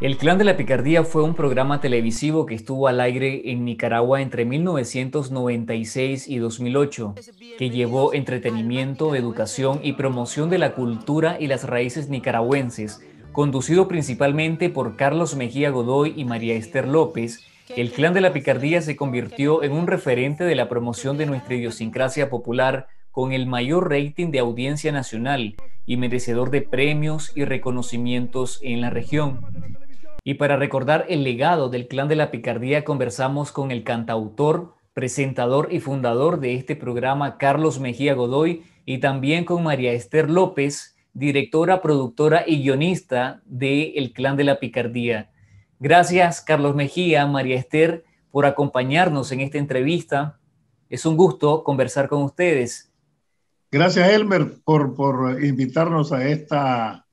el clan. de la Picardía fue un programa televisivo que estuvo al aire en Nicaragua entre 1996 y 2008, que llevó entretenimiento, educación y promoción de la cultura y las raíces nicaragüenses, conducido principalmente por Carlos Mejía Godoy y María Esther López. El Clan de la Picardía se convirtió en un referente de la promoción de nuestra idiosincrasia popular con el mayor rating de audiencia nacional y merecedor de premios y reconocimientos en la región. Y para recordar el legado del clan de la picardía, conversamos con el cantautor, presentador y fundador de este programa, Carlos Mejía Godoy, y también con María Esther López, directora, productora y guionista de El Clan de la Picardía. Gracias, Carlos Mejía, María Esther, por acompañarnos en esta entrevista. Es un gusto conversar con ustedes. Gracias, Elmer, por, invitarnos a esta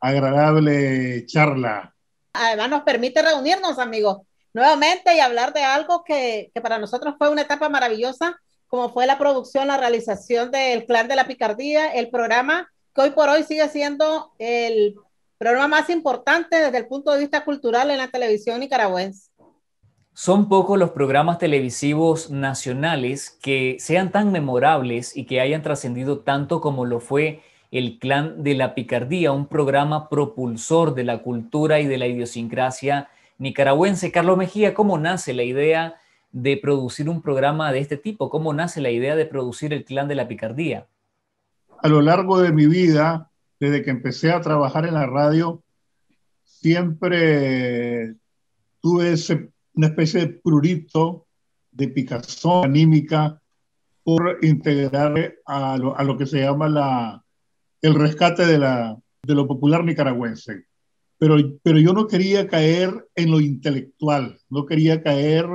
agradable charla. Además, nos permite reunirnos, amigos, nuevamente y hablar de algo que, que para nosotros fue una etapa maravillosa, como fue la producción, la realización del Clan de la Picardía, el programa que hoy por hoy sigue siendo el programa más importante desde el punto de vista cultural en la televisión nicaragüense. Son pocos los programas televisivos nacionales que sean tan memorables y que hayan trascendido tanto como lo fue El Clan de la Picardía, un programa propulsor de la cultura y de la idiosincrasia nicaragüense. Carlos Mejía, ¿cómo nace la idea de producir un programa de este tipo? ¿Cómo nace la idea de producir El Clan de la Picardía? A lo largo de mi vida, desde que empecé a trabajar en la radio, siempre tuve ese una especie de prurito, de picazón anímica por integrar a lo, a lo que se llama la, el rescate de, la, de lo popular nicaragüense. Pero, pero yo no quería caer en lo intelectual, no quería caer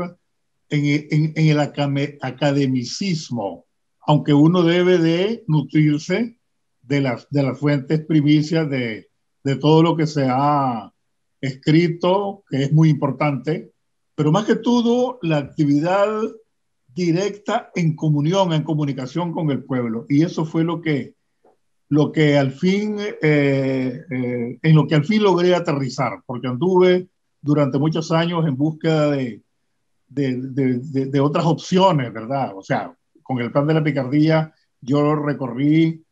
en, en, el academicismo, aunque uno debe de nutrirse de las, de las fuentes primicias de, de todo lo que se ha escrito, que es muy importante, pero más que todo la actividad directa en comunión, en comunicación con el pueblo. Y eso fue lo que, lo que al fin, eh, eh, en lo que al fin logré aterrizar, porque anduve durante muchos años en búsqueda de, de, otras opciones, ¿verdad? O sea, con el plan de la picardía yo recorrí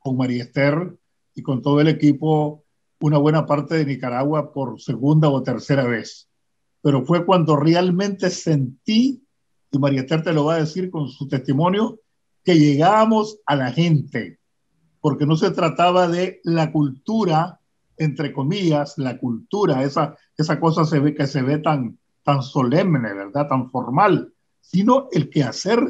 con María Esther y con todo el equipo una buena parte de Nicaragua por segunda o tercera vez pero fue cuando realmente sentí, y María Esther te lo va a decir con su testimonio, que llegábamos a la gente, porque no se trataba de la cultura, entre comillas, la cultura, esa, esa cosa se ve, que se ve tan, tan solemne, ¿verdad? Tan formal, sino el quehacer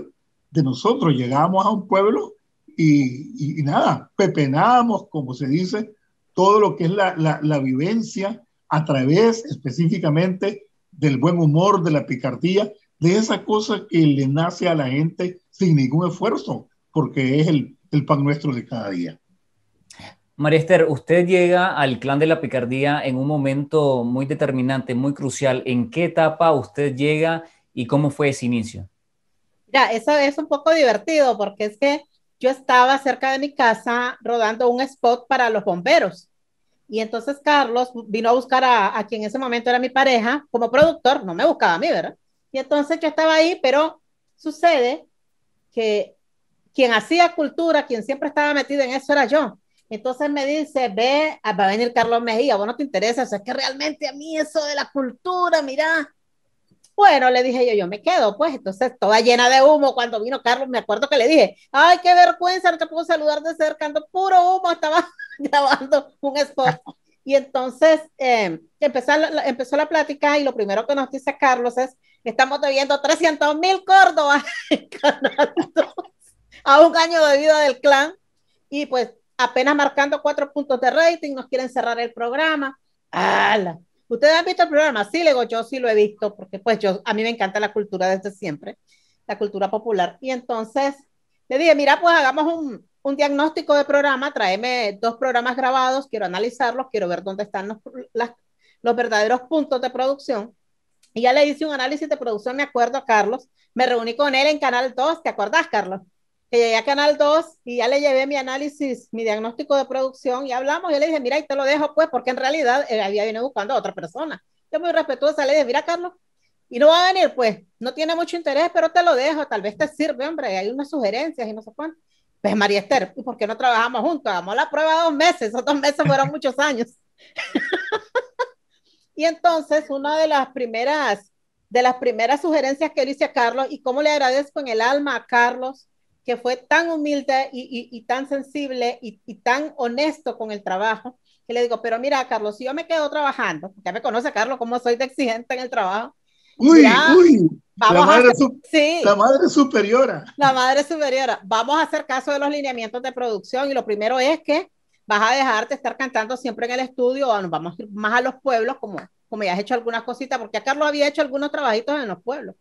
de nosotros. Llegábamos a un pueblo y, nada, pepenábamos, como se dice, todo lo que es la, la, vivencia a través específicamente del buen humor, de la picardía, de esa cosa que le nace a la gente sin ningún esfuerzo, porque es el, pan nuestro de cada día. María Esther, usted llega al clan de la picardía en un momento muy determinante, muy crucial. ¿En qué etapa usted llega y cómo fue ese inicio? Ya, eso es un poco divertido porque es que yo estaba cerca de mi casa rodando un spot para los bomberos. Y entonces Carlos vino a buscar a, quien en ese momento era mi pareja como productor, no me buscaba a mí, ¿verdad? Y entonces yo estaba ahí, pero sucede que quien hacía cultura, quien siempre estaba metido en eso era yo. Entonces me dice, ve, ah, va a venir Carlos Mejía, vos no te interesa, es que realmente a mí eso de la cultura, mira. Bueno, le dije yo, yo me quedo, pues entonces toda llena de humo, cuando vino Carlos, me acuerdo que le dije, ay, qué vergüenza, no te puedo saludar de cerca, ando puro humo, estaba... grabando un spot. Y entonces em, empezó, la, empezó la plática y lo primero que nos dice Carlos es, estamos debiendo 300 mil córdobas a un año de vida del clan. Y pues apenas marcando cuatro puntos de rating, nos quieren cerrar el programa. ¿Ustedes han visto el programa? Sí, le digo, yo sí lo he visto, porque pues yo, a mí me encanta la cultura desde siempre, la cultura popular. Y entonces le dije, mira, pues hagamos un, un diagnóstico de programa, tráeme dos programas grabados, quiero analizarlos, quiero ver dónde están los, los verdaderos puntos de producción. Y ya le hice un análisis de producción, me acuerdo a Carlos, me reuní con él en Canal 2, ¿te acuerdas, Carlos? Que llegué a Canal 2 y ya le llevé mi análisis, mi diagnóstico de producción y hablamos, y le dije, mira, y te lo dejo pues, porque en realidad había eh, venido buscando a otra persona. Yo muy respetuosa le dije, mira, Carlos, y no va a venir, pues, no tiene mucho interés, pero te lo dejo, tal vez te sirve, hombre, hay unas sugerencias y no sé cuánto pues María Esther, ¿y por qué no trabajamos juntos? Hagamos la prueba dos meses, esos dos meses fueron muchos años. y entonces, una de las primeras de las primeras sugerencias que le hice a Carlos, y cómo le agradezco en el alma a Carlos, que fue tan humilde y, tan sensible y, y, tan honesto con el trabajo, que le digo, pero mira, Carlos, si yo me quedo trabajando, ya me conoce Carlos, cómo soy de exigente en el trabajo, Uy, uy. la, madre a la madre superiora. La madre superiora. Vamos a hacer caso de los lineamientos de producción y lo primero es que vas a dejarte estar cantando siempre en el estudio o nos vamos más a los pueblos como, como ya has hecho algunas cositas, porque Carlos había hecho algunos trabajitos en los pueblos.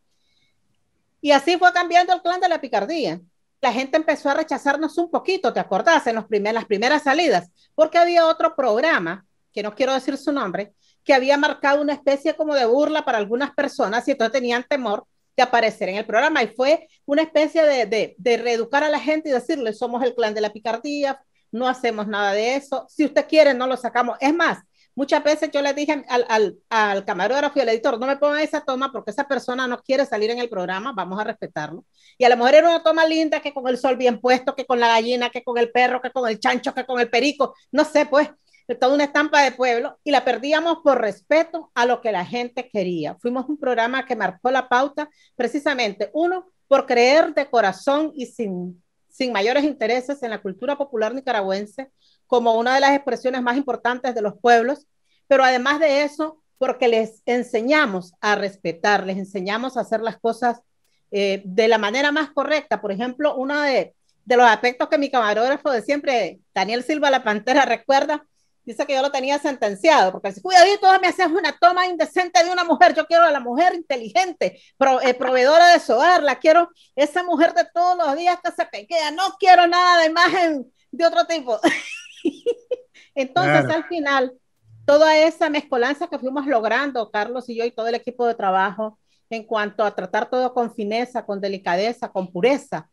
Y así fue cambiando el clan de la picardía. La gente empezó a rechazarnos un poquito, ¿te acordás? En los las primeras salidas, porque había otro programa, que no quiero decir su nombre, que había marcado una especie como de burla para algunas personas y entonces tenían temor de aparecer en el programa y fue una especie de, de, reeducar a la gente y decirle, somos el clan de la picardía, no hacemos nada de eso, si usted quiere no lo sacamos. Es más, muchas veces yo le dije al, al, al camarógrafo y al editor, no me pongan esa toma porque esa persona no quiere salir en el programa, vamos a respetarlo. Y a la mujer era una toma linda que con el sol bien puesto, que con la gallina, que con el perro, que con el chancho, que con el perico, no sé, pues, toda una estampa de pueblo y la perdíamos por respeto a lo que la gente quería. Fuimos un programa que marcó la pauta precisamente, uno, por creer de corazón y sin, sin mayores intereses en la cultura popular nicaragüense como una de las expresiones más importantes de los pueblos, pero además de eso, porque les enseñamos a respetar, les enseñamos a hacer las cosas eh, de la manera más correcta. Por ejemplo, uno de, de los aspectos que mi camarógrafo de siempre, Daniel Silva La Pantera, recuerda, Dice que yo lo tenía sentenciado, porque dice, cuidadito, me haces una toma indecente de una mujer, yo quiero a la mujer inteligente, eh, proveedora de su la quiero, esa mujer de todos los días que se pequea, no quiero nada de imagen de otro tipo. Entonces, al final, toda esa mezcolanza que fuimos logrando, Carlos y yo y todo el equipo de trabajo, en cuanto a tratar todo con fineza, con delicadeza, con pureza,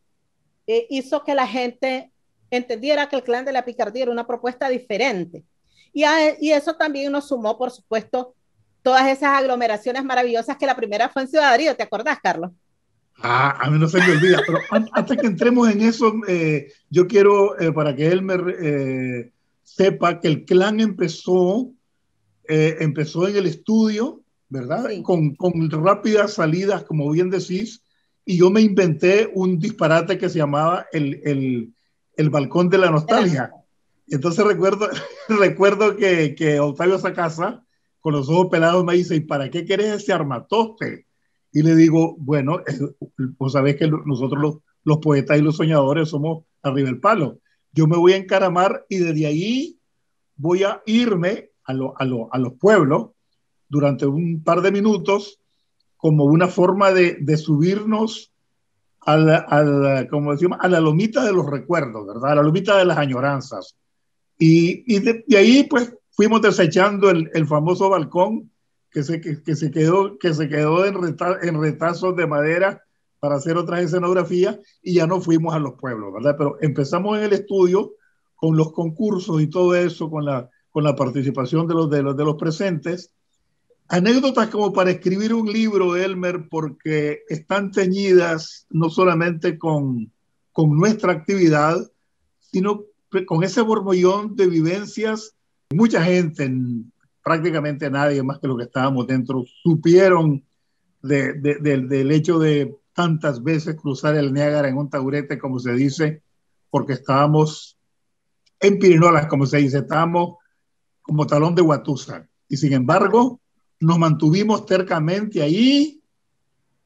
eh, hizo que la gente entendiera que el clan de la picardía era una propuesta diferente, y, eso también nos sumó, por supuesto, todas esas aglomeraciones maravillosas que la primera fue en Ciudad Río, ¿te acordás, Carlos? Ah, a mí no se me olvida, pero antes que entremos en eso, eh, yo quiero, eh, para que él me eh, sepa que el clan empezó, empezó en el estudio, ¿verdad? Con, con, rápidas salidas, como bien decís, y yo me inventé un disparate que se llamaba el, el balcón de la nostalgia. Entonces recuerdo, recuerdo que, que Octavio Sacasa, con los ojos pelados, me dice, ¿y para qué querés ese armatoste? Y le digo, bueno, vos sabés que nosotros los, poetas y los soñadores somos arriba del palo. Yo me voy a encaramar y desde ahí voy a irme a, a, los pueblos durante un par de minutos como una forma de, subirnos a la, como a la lomita de los recuerdos, ¿verdad? A la lomita de las añoranzas, y, de, ahí pues fuimos desechando el, el famoso balcón que se, que, se, quedó, que se quedó en, en retazos de madera para hacer otras escenografías y ya no fuimos a los pueblos, ¿verdad? Pero empezamos en el estudio con los concursos y todo eso, con la, con la participación de los, de, los, de los presentes. Anécdotas como para escribir un libro, Elmer, porque están teñidas no solamente con, con nuestra actividad, sino pues, con ese bormollón de vivencias, mucha gente, prácticamente nadie más que los que estábamos dentro, supieron del hecho de tantas veces cruzar el Niágara en un taburete, como se dice, porque estábamos en Pirinolas, como se dice, estábamos como talón de Guatusa. Y sin embargo, nos mantuvimos tercamente ahí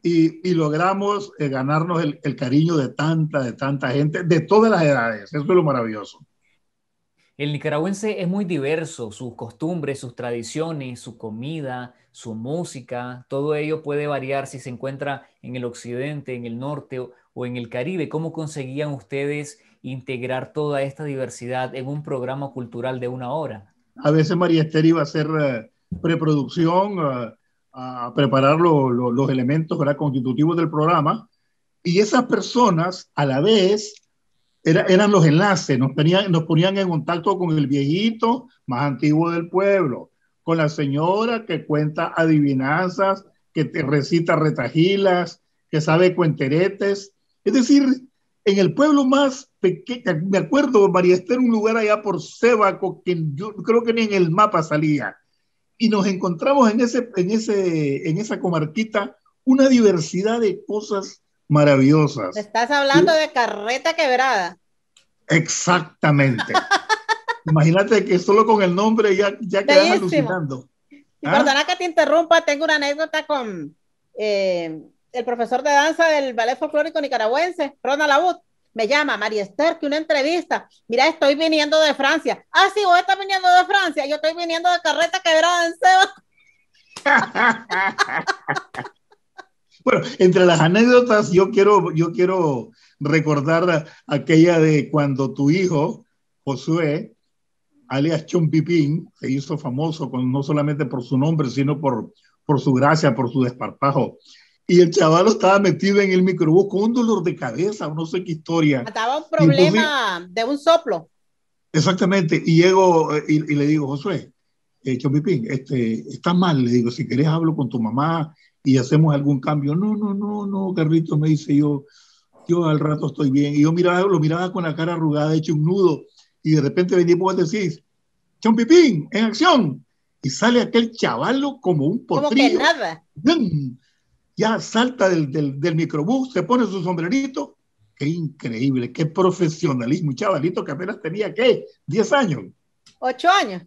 y, logramos eh, ganarnos el, cariño de tanta, de tanta gente, de todas las edades. Eso es lo maravilloso. El nicaragüense es muy diverso, sus costumbres, sus tradiciones, su comida, su música, todo ello puede variar si se encuentra en el occidente, en el norte o, en el Caribe. ¿Cómo conseguían ustedes integrar toda esta diversidad en un programa cultural de una hora? A veces María Esther iba a hacer eh, preproducción. Eh, a preparar los elementos constitutivos del programa. Y esas personas, a la vez, eran los enlaces, nos, ponían en contacto con el viejito más antiguo del pueblo, con la señora que cuenta adivinanzas, que te recita retajilas, que sabe cuenteretes. Es decir, en el pueblo más pequeño, me acuerdo, María Esther, un lugar allá por Sébaco, que yo creo que ni en el mapa salía, y nos encontramos en, ese, en, ese, en esa comarquita una diversidad de cosas maravillosas. Estás hablando de carreta quebrada. Exactamente. Imagínate que solo con el nombre ya, ya quedas alucinando. Y ¿Ah? perdona que te interrumpa, tengo una anécdota con eh, el profesor de danza del Ballet Folclórico Nicaragüense, Ronald Abud me llama María Esther, que una entrevista, mira, estoy viniendo de Francia. Ah, sí, vos estás viniendo de Francia, yo estoy viniendo de carreta quebrada en Seba. bueno, entre las anécdotas, yo quiero, yo quiero recordar aquella de cuando tu hijo, Josué, alias Chompipín, se hizo famoso no solamente por su nombre, sino por, por su gracia, por su desparpajo y el chaval estaba metido en el microbús con un dolor de cabeza, no sé qué historia. Estaba un problema de un soplo. Exactamente, y llego eh, y, le digo, Josué, eh, Chompipín, este, está mal, le digo, si querés hablo con tu mamá y hacemos algún cambio. No, no, no, no, Carlito, me dice yo, yo al rato estoy bien. Y yo miraba, lo miraba con la cara arrugada, hecho un nudo, y de repente venía vos decís, Chompipín, en acción. Y sale aquel chavalo como un potrillo. Como que nada ya salta del, del, microbús, se pone su sombrerito. Qué increíble, qué profesionalismo, un chavalito que apenas tenía, ¿qué? ¿10 años? Ocho años.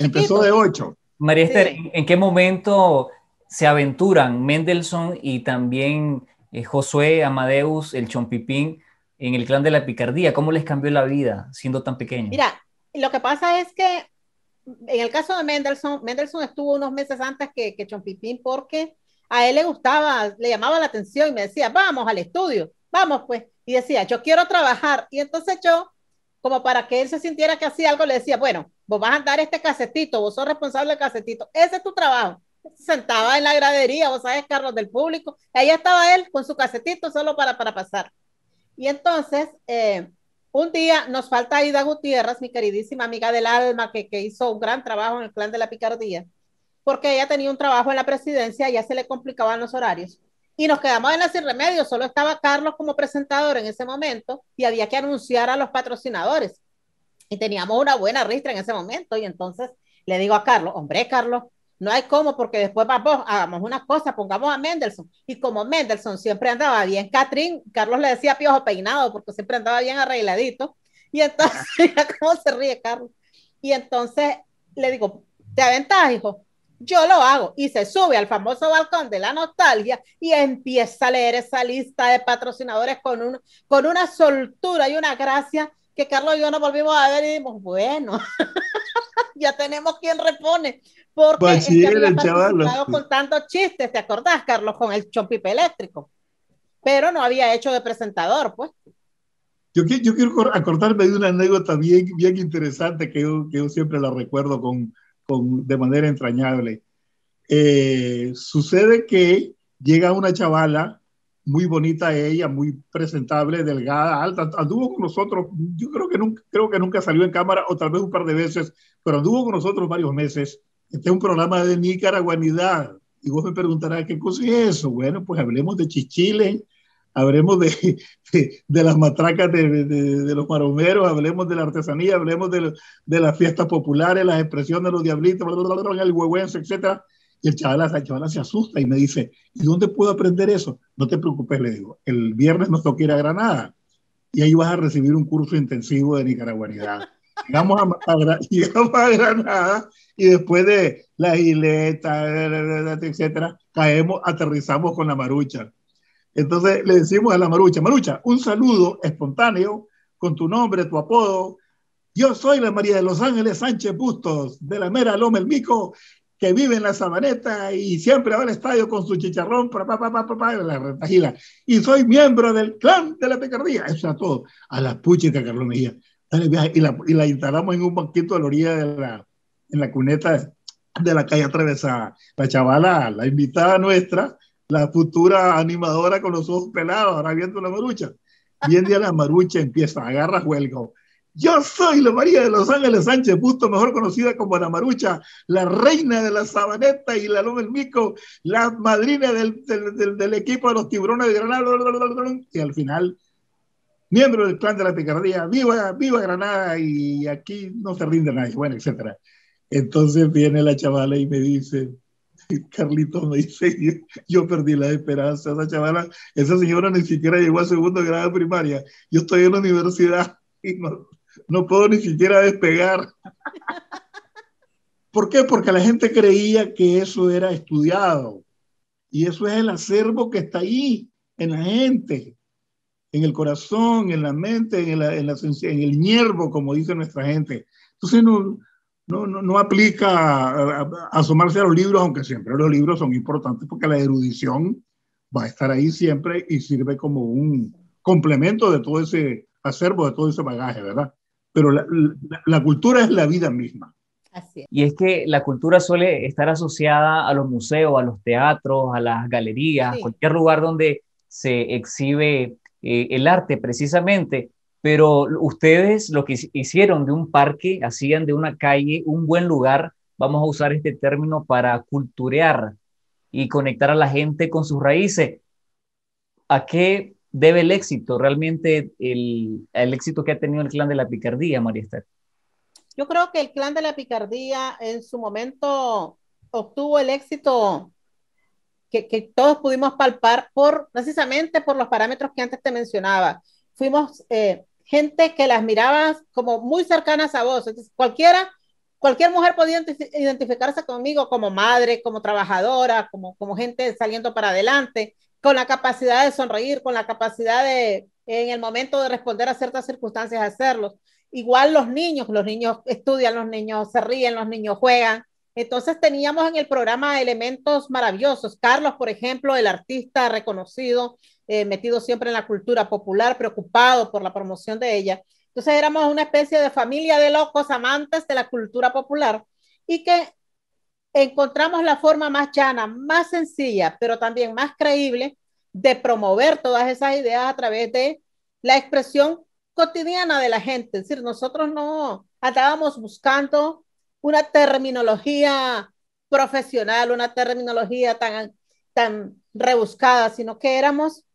Empezó de 8. María Esther, ¿en qué momento se aventuran Mendelssohn y también eh, Josué, Amadeus, el Chompipín en el clan de la picardía? ¿Cómo les cambió la vida siendo tan pequeños? Mira, lo que pasa es que en el caso de Mendelssohn, Mendelssohn estuvo unos meses antes que, que Chompipín porque a él le gustaba, le llamaba la atención y me decía, vamos al estudio, vamos pues. Y decía, yo quiero trabajar. Y entonces yo, como para que él se sintiera que hacía algo, le decía, bueno, vos vas a andar este casetito, vos sos responsable del casetito, ese es tu trabajo. Sentaba en la gradería, vos sabes, Carlos, del público. Ahí estaba él con su casetito solo para, para pasar. Y entonces, eh, un día nos falta Aida Gutiérrez, mi queridísima amiga del alma, que, que hizo un gran trabajo en el clan de la picardía porque ella tenía un trabajo en la presidencia, y ya se le complicaban los horarios. Y nos quedamos en la sin remedio, solo estaba Carlos como presentador en ese momento y había que anunciar a los patrocinadores. Y teníamos una buena ristra en ese momento y entonces le digo a Carlos, hombre Carlos, no hay cómo porque después vamos, hagamos una cosa, pongamos a Mendelssohn. Y como Mendelssohn siempre andaba bien, Catherine, Carlos le decía piojo peinado porque siempre andaba bien arregladito. Y entonces, cómo se ríe Carlos. Y entonces le digo, ¿te aventas, hijo? yo lo hago y se sube al famoso balcón de la nostalgia y empieza a leer esa lista de patrocinadores con, con una soltura y una gracia que Carlos y yo nos volvimos a ver y dijimos, bueno, ya tenemos quien repone, porque pues con tantos chistes, ¿te acordás, Carlos, con el chompipe eléctrico? Pero no había hecho de presentador, pues. Yo, quiero acordarme de una anécdota bien, bien interesante que yo siempre la recuerdo con, con, de manera entrañable. Eh, sucede que llega una chavala, muy bonita ella, muy presentable, delgada, alta, anduvo con nosotros, yo creo que nunca, creo que nunca salió en cámara o tal vez un par de veces, pero anduvo con nosotros varios meses. Este es un programa de Nicaraguanidad. Y vos me preguntarás, ¿qué cosa es eso? Bueno, pues hablemos de chichile, hablemos de, de, las matracas de, de, los maromeros, hablemos de la artesanía, hablemos de, las fiestas populares, las expresiones de los diablitos, el huehuense, etc. Y el chaval, el se asusta y me dice, ¿y dónde puedo aprender eso? No te preocupes, le digo, el viernes nos toca ir a Granada y ahí vas a recibir un curso intensivo de nicaragüanidad. Llegamos a, Granada y después de la isleta, etcétera, caemos, aterrizamos con la marucha. Entonces le decimos a la Marucha, Marucha, un saludo espontáneo con tu nombre, tu apodo. Yo soy la María de los Ángeles Sánchez Bustos, de la mera Loma El Mico, que vive en la sabaneta y siempre va al estadio con su chicharrón, papá, papá, papá, pa, la retajila. Y soy miembro del clan de la picardía. Eso es todo. A la Puchita Carlos Mejía. Y, la, y la, instalamos en un banquito a la orilla de la, en la cuneta de la calle atravesada. La chavala, la invitada nuestra, la futura animadora con los ojos pelados, ahora viendo la marucha. en día la marucha, empieza, agarra juego Yo soy la María de los Ángeles Sánchez, justo mejor conocida como la Marucha, la reina de la sabaneta y la loma del mico, la madrina del, equipo de los tiburones de Granada. Y al final, miembro del clan de la picardía, viva, viva Granada y aquí no se rinde nadie, bueno, etcétera. Entonces viene la chavala y me dice, Carlitos me dice, yo, perdí la esperanza, esa chavala, esa señora ni siquiera llegó a segundo grado de primaria, yo estoy en la universidad y no, puedo ni siquiera despegar. ¿Por qué? Porque la gente creía que eso era estudiado y eso es el acervo que está ahí en la gente, en el corazón, en la mente, en, la, en, en el hierbo, como dice nuestra gente. Entonces, no, no, no, no aplica a, asomarse a los libros, aunque siempre los libros son importantes porque la erudición va a estar ahí siempre y sirve como un complemento de todo ese acervo, de todo ese bagaje, ¿verdad? Pero la, la, cultura es la vida misma. Y es que la cultura suele estar asociada a los museos, a los teatros, a las galerías, cualquier lugar donde se exhibe eh, el arte precisamente pero ustedes lo que hicieron de un parque, hacían de una calle un buen lugar, vamos a usar este término para culturear y conectar a la gente con sus raíces. ¿A qué debe el éxito, realmente el, éxito que ha tenido el clan de la picardía, María Esther? Yo creo que el clan de la picardía en su momento obtuvo el éxito que, todos pudimos palpar por precisamente por los parámetros que antes te mencionaba. Fuimos eh, gente que las miraba como muy cercanas a vos. Entonces, cualquiera, cualquier mujer podía identificarse conmigo como madre, como trabajadora, como, como gente saliendo para adelante, con la capacidad de sonreír, con la capacidad de, en el momento de responder a ciertas circunstancias, hacerlo. Igual los niños, los niños estudian, los niños se ríen, los niños juegan. Entonces teníamos en el programa elementos maravillosos. Carlos, por ejemplo, el artista reconocido, eh, metido siempre en la cultura popular, preocupado por la promoción de ella. Entonces éramos una especie de familia de locos amantes de la cultura popular y que encontramos la forma más llana, más sencilla, pero también más creíble de promover todas esas ideas a través de la expresión cotidiana de la gente. Es decir, nosotros no andábamos buscando una terminología profesional, una terminología tan, tan rebuscada, sino que éramos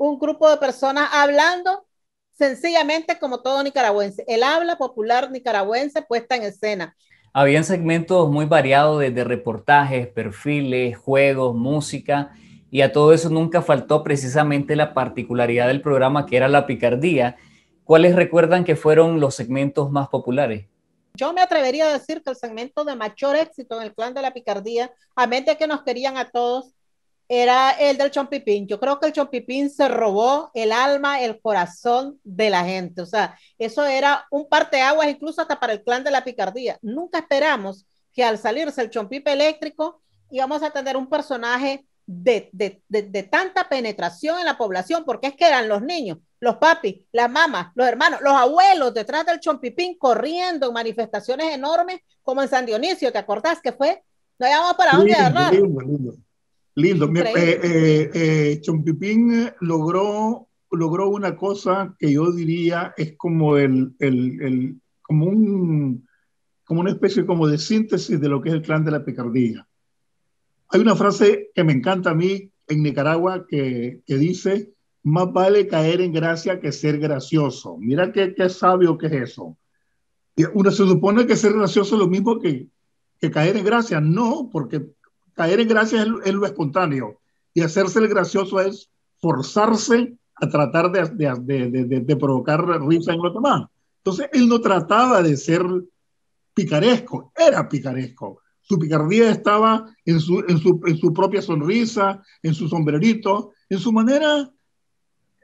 un grupo de personas hablando sencillamente como todo nicaragüense. El habla popular nicaragüense puesta en escena. Habían segmentos muy variados desde reportajes, perfiles, juegos, música, y a todo eso nunca faltó precisamente la particularidad del programa que era la picardía. ¿Cuáles recuerdan que fueron los segmentos más populares? Yo me atrevería a decir que el segmento de mayor éxito en el clan de la picardía, a mente que nos querían a todos, era el del Chompipín. Yo creo que el Chompipín se robó el alma, el corazón de la gente. O sea, eso era un parteaguas incluso hasta para el clan de la picardía. Nunca esperamos que al salirse el Chompipe eléctrico íbamos a tener un personaje de, tanta penetración en la población, porque es que eran los niños, los papis, las mamás, los hermanos, los abuelos detrás del Chompipín corriendo manifestaciones enormes como en San Dionisio, ¿te acordás que fue? No íbamos para dónde agarrar. Lindo. Eh, eh, eh, Chompipín eh, logró, logró una cosa que yo diría es como, como, una especie como de síntesis de lo que es el clan de la picardía. Hay una frase que me encanta a mí en Nicaragua que, dice, más vale caer en gracia que ser gracioso. Mira qué, qué sabio que es eso. Uno se supone que ser gracioso es lo mismo que, que caer en gracia. No, porque Caer en gracia es, lo espontáneo y hacerse el gracioso es forzarse a tratar de, provocar risa en los demás. Entonces, él no trataba de ser picaresco, era picaresco. Su picardía estaba en su, en su, propia sonrisa, en su sombrerito, en su manera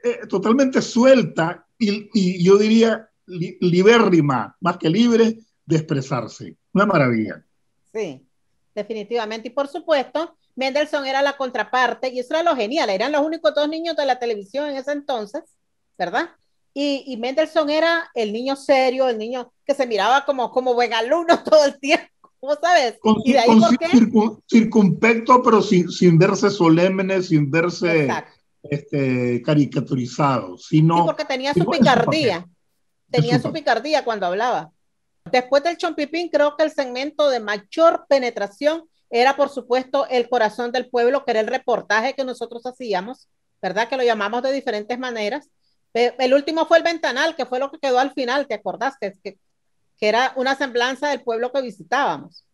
eh, totalmente suelta y, yo diría libérrima, más que libre, de expresarse. Una maravilla. Sí definitivamente. Y por supuesto, Mendelssohn era la contraparte y eso era lo genial, eran los únicos dos niños de la televisión en ese entonces, ¿verdad? Y, y Mendelssohn era el niño serio, el niño que se miraba como, como buen alumno todo el tiempo, ¿cómo sabes? Con, circunpecto, pero sin, verse solemne, sin verse este, caricaturizado. Sino, sí, porque tenía su picardía, tenía su picardía cuando hablaba. Después del chompipín, creo que el segmento de mayor penetración era, por supuesto, el corazón del pueblo, que era el reportaje que nosotros hacíamos, ¿verdad? Que lo llamamos de diferentes maneras. El último fue el ventanal, que fue lo que quedó al final, ¿te acordaste? Que, que era una semblanza del pueblo que visitábamos.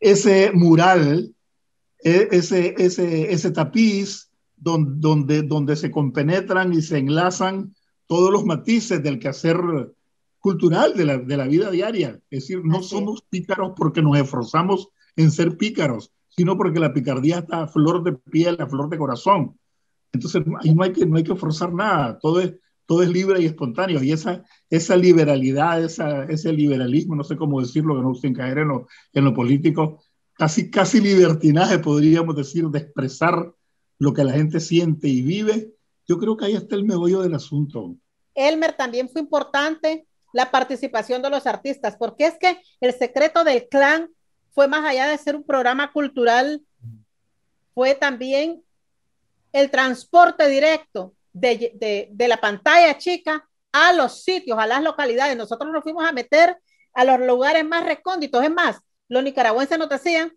Ese mural, e, ese, ese, ese tapiz donde, donde, donde se compenetran y se enlazan todos los matices del que hacer cultural de la, de la vida diaria. Es decir, no somos pícaros porque nos esforzamos en ser pícaros, sino porque la picardía está a flor de piel, a flor de corazón. Entonces, ahí no hay que, no hay que forzar nada, todo es, todo es libre y espontáneo. Y esa, esa liberalidad, esa, ese liberalismo, no sé cómo decirlo, que no se caer en lo, en lo político, casi, casi libertinaje, podríamos decir, de expresar lo que la gente siente y vive, yo creo que ahí está el meollo del asunto. Elmer también fue importante la participación de los artistas, porque es que el secreto del clan fue más allá de ser un programa cultural, fue también el transporte directo de, la pantalla chica a los sitios, a las localidades. Nosotros nos fuimos a meter a los lugares más recónditos. Es más, los nicaragüenses nos decían,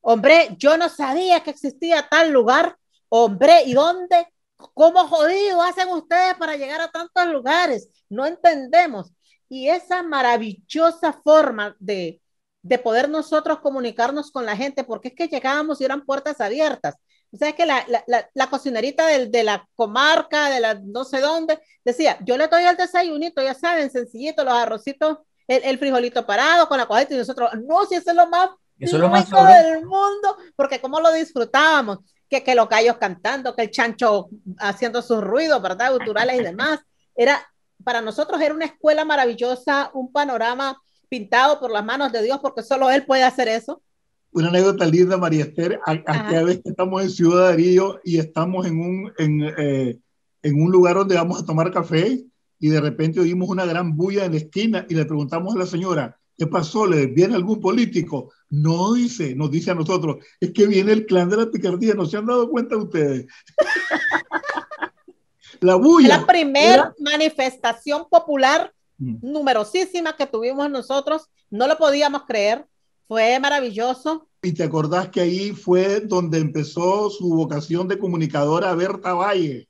hombre, yo no sabía que existía tal lugar, hombre, ¿y dónde? ¿Cómo jodido hacen ustedes para llegar a tantos lugares? No entendemos y esa maravillosa forma de, de poder nosotros comunicarnos con la gente, porque es que llegábamos y eran puertas abiertas. O sea, es que la, la, cocinerita de la comarca, de la no sé dónde, decía, yo le doy el desayunito, ya saben, sencillito, los arrocitos, el, frijolito parado con la cojita, y nosotros, no, si eso es lo más rico es lo del mundo, porque cómo lo disfrutábamos, que, que los gallos cantando, que el chancho haciendo sus ruidos, ¿verdad? Culturales y demás. Era para nosotros era una escuela maravillosa, un panorama pintado por las manos de Dios, porque solo Él puede hacer eso. Una anécdota linda, María Esther, aquella vez que estamos en Ciudad Río y estamos en un, en, eh, en un lugar donde vamos a tomar café y de repente oímos una gran bulla en la esquina y le preguntamos a la señora, ¿qué pasó? ¿Le viene algún político? No dice, nos dice a nosotros, es que viene el clan de la picardía, ¿no se han dado cuenta ustedes? La primera manifestación popular mm. numerosísima que tuvimos nosotros, no lo podíamos creer, fue maravilloso. Y te acordás que ahí fue donde empezó su vocación de comunicadora Berta Valle.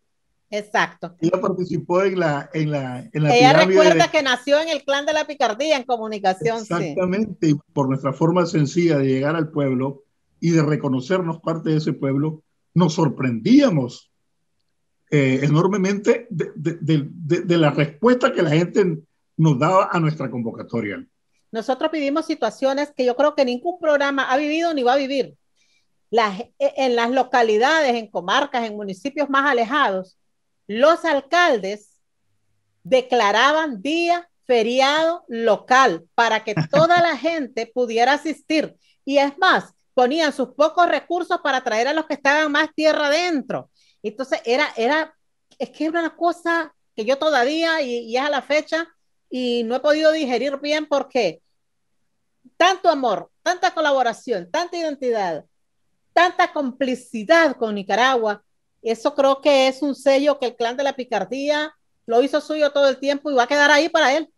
Exacto. Ella participó en la... En la, Ella recuerda que nació en el clan de la picardía en comunicación. Exactamente, y por nuestra forma sencilla de llegar al pueblo y de reconocernos parte de ese pueblo, nos sorprendíamos eh, enormemente de, la respuesta que la gente nos daba a nuestra convocatoria. Nosotros vivimos situaciones que yo creo que ningún programa ha vivido ni va a vivir. E, en las localidades, en comarcas, en municipios más alejados, los alcaldes declaraban día feriado local para que toda la gente pudiera asistir. Y es más, ponían sus pocos recursos para traer a los que estaban más tierra adentro entonces era, era, es que era una cosa que yo todavía, y, es a la fecha, y no he podido digerir bien porque tanto amor, tanta colaboración, tanta identidad, tanta complicidad con Nicaragua, eso creo que es un sello que el clan de la picardía lo hizo suyo todo el tiempo y va a quedar ahí para él.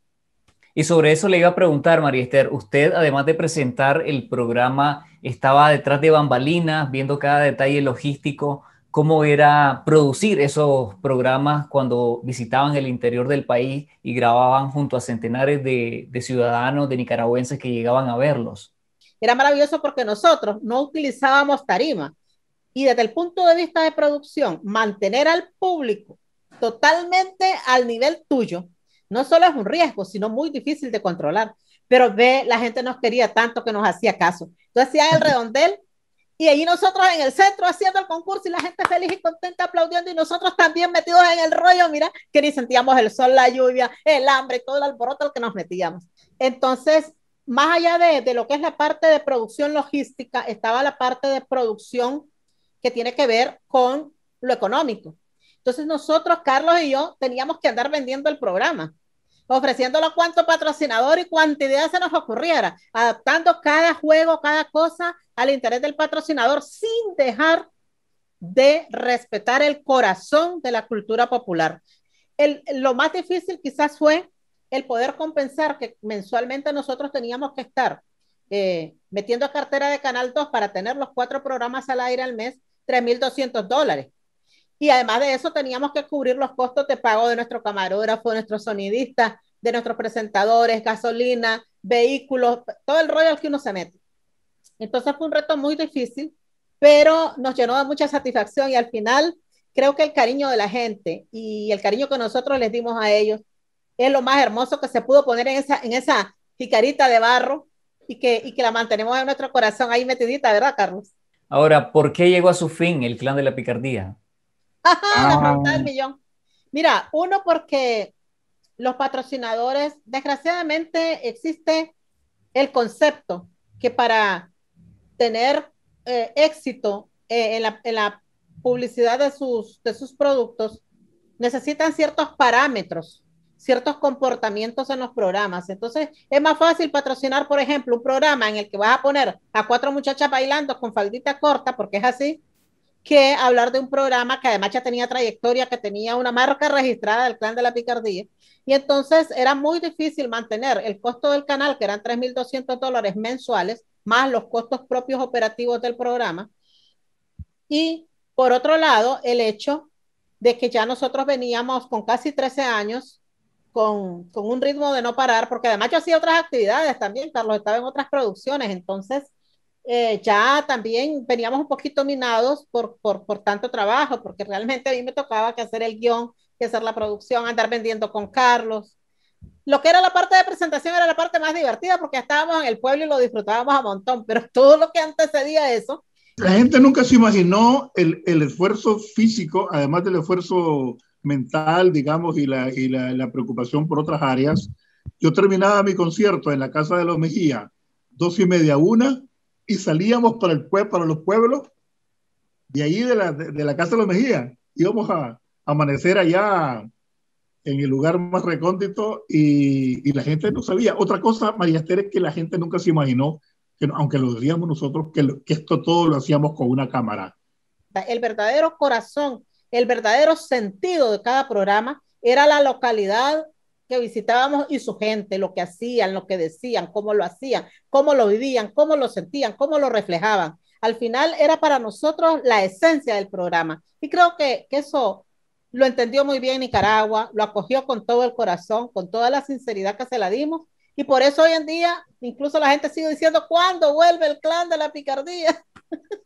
Y sobre eso le iba a preguntar, María Esther, usted además de presentar el programa, estaba detrás de bambalinas, viendo cada detalle logístico cómo era producir esos programas cuando visitaban el interior del país y grababan junto a centenares de, ciudadanos, de nicaragüenses que llegaban a verlos. Era maravilloso porque nosotros no utilizábamos tarima y desde el punto de vista de producción, mantener al público totalmente al nivel tuyo, no solo es un riesgo, sino muy difícil de controlar. Pero ve, la gente nos quería tanto que nos hacía caso. Entonces hacía el redondel y ahí nosotros en el centro haciendo el concurso y la gente feliz y contenta aplaudiendo y nosotros también metidos en el rollo, mira, que ni sentíamos el sol, la lluvia, el hambre, todo el alboroto al que nos metíamos. Entonces, más allá de, de, lo que es la parte de producción logística, estaba la parte de producción que tiene que ver con lo económico. Entonces nosotros, Carlos y yo, teníamos que andar vendiendo el programa ofreciéndolo a cuanto patrocinador y idea se nos ocurriera, adaptando cada juego, cada cosa al interés del patrocinador sin dejar de respetar el corazón de la cultura popular. lo más difícil quizás fue el poder compensar que mensualmente nosotros teníamos que estar eh, metiendo a cartera de Canal 2 para tener los cuatro programas al aire al mes, 3.200 dólares. Y además de eso, teníamos que cubrir los costos de pago de nuestro camarógrafo, de nuestro sonidista, de nuestros presentadores, gasolina, vehículos, todo el rollo al que uno se mete. Entonces fue un reto muy difícil, pero nos llenó de mucha satisfacción y al final creo que el cariño de la gente y el cariño que nosotros les dimos a ellos es lo más hermoso que se pudo poner en esa, en esa jicarita de barro y que, y que la mantenemos en nuestro corazón ahí metidita, ¿verdad, Carlos? Ahora, ¿por qué llegó a su fin el clan de la picardía? la ah. del millón. Mira, uno porque los patrocinadores, desgraciadamente existe el concepto que para tener eh, éxito eh, en, la, publicidad de sus, de sus productos, necesitan ciertos parámetros, ciertos comportamientos en los programas. Entonces, es más fácil patrocinar, por ejemplo, un programa en el que vas a poner a cuatro muchachas bailando con faldita corta, porque es así, que hablar de un programa que además ya tenía trayectoria, que tenía una marca registrada del clan de la picardía. Y entonces era muy difícil mantener el costo del canal, que eran 3.200 dólares mensuales, más los costos propios operativos del programa. Y por otro lado, el hecho de que ya nosotros veníamos con casi 13 años, con, con un ritmo de no parar, porque además yo hacía otras actividades también, Carlos, estaba en otras producciones, entonces eh, ya también veníamos un poquito minados por, por, tanto trabajo, porque realmente a mí me tocaba que hacer el guión, que hacer la producción, andar vendiendo con Carlos. Lo que era la parte de presentación era la parte más divertida porque estábamos en el pueblo y lo disfrutábamos a montón, pero todo lo que antecedía eso. La eh, gente nunca se imaginó el, el esfuerzo físico, además del esfuerzo mental, digamos, y, la, y preocupación por otras áreas. Yo terminaba mi concierto en la casa de los Mejía, dos y media, una, y salíamos para, el, para los pueblos y ahí de la, Casa de los Mejía. Íbamos a, amanecer allá en el lugar más recóndito y, la gente no sabía. Otra cosa, María Esther, es que la gente nunca se imaginó, que, aunque lo decíamos nosotros, que, que esto todo lo hacíamos con una cámara. El verdadero corazón, el verdadero sentido de cada programa era la localidad, que visitábamos y su gente, lo que hacían, lo que decían, cómo lo hacían, cómo lo vivían, cómo lo sentían, cómo lo reflejaban. Al final era para nosotros la esencia del programa. Y creo que, eso lo entendió muy bien Nicaragua, lo acogió con todo el corazón, con toda la sinceridad que se la dimos. Y por eso hoy en día, incluso la gente sigue diciendo, ¿cuándo vuelve el clan de la picardía?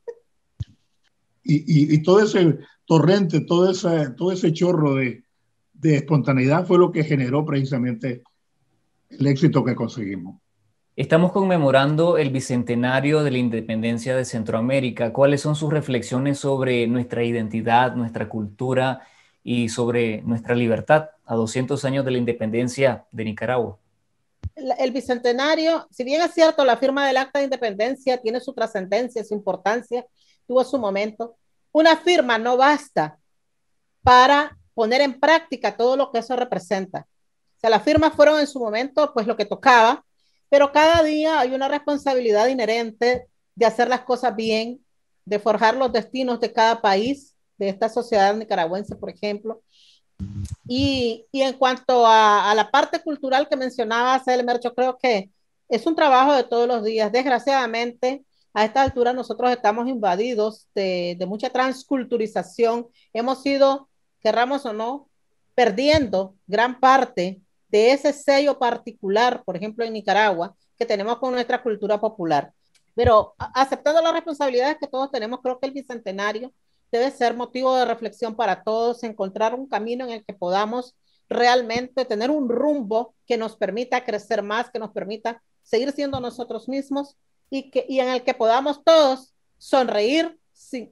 Y, todo ese torrente, todo todo ese chorro de, de espontaneidad fue lo que generó precisamente el éxito que conseguimos. Estamos conmemorando el bicentenario de la independencia de Centroamérica. ¿Cuáles son sus reflexiones sobre nuestra identidad, nuestra cultura y sobre nuestra libertad a 200 años de la independencia de Nicaragua? El bicentenario, si bien es cierto, la firma del acta de independencia tiene su trascendencia, su importancia, tuvo su momento. Una firma no basta para poner en práctica todo lo que eso representa. O sea, las firmas fueron en su momento pues lo que tocaba, pero cada día hay una responsabilidad inherente de hacer las cosas bien, de forjar los destinos de cada país, de esta sociedad nicaragüense, por ejemplo. Y, y en cuanto a, a, la parte cultural que mencionabas, Elmer, yo creo que es un trabajo de todos los días. Desgraciadamente, a esta altura nosotros estamos invadidos de, de mucha transculturización. Hemos sido querramos o no, perdiendo gran parte de ese sello particular, por ejemplo, en Nicaragua, que tenemos con nuestra cultura popular. Pero aceptando las responsabilidades que todos tenemos, creo que el bicentenario debe ser motivo de reflexión para todos, encontrar un camino en el que podamos realmente tener un rumbo que nos permita crecer más, que nos permita seguir siendo nosotros mismos y, que, en el que podamos todos sonreír,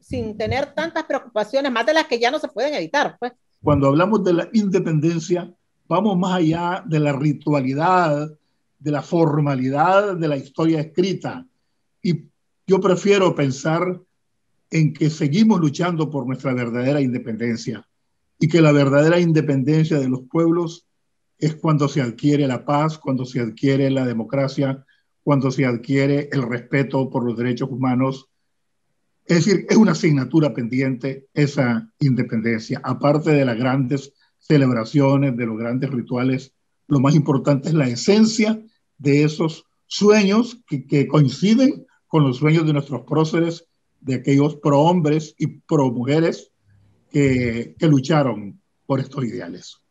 sin, tener tantas preocupaciones, más de las que ya no se pueden evitar. Pues. Cuando hablamos de la independencia, vamos más allá de la ritualidad, de la formalidad de la historia escrita. Y yo prefiero pensar en que seguimos luchando por nuestra verdadera independencia y que la verdadera independencia de los pueblos es cuando se adquiere la paz, cuando se adquiere la democracia, cuando se adquiere el respeto por los derechos humanos es decir, es una asignatura pendiente esa independencia. Aparte de las grandes celebraciones, de los grandes rituales, lo más importante es la esencia de esos sueños que, coinciden con los sueños de nuestros próceres, de aquellos prohombres y promujeres mujeres que lucharon por estos ideales.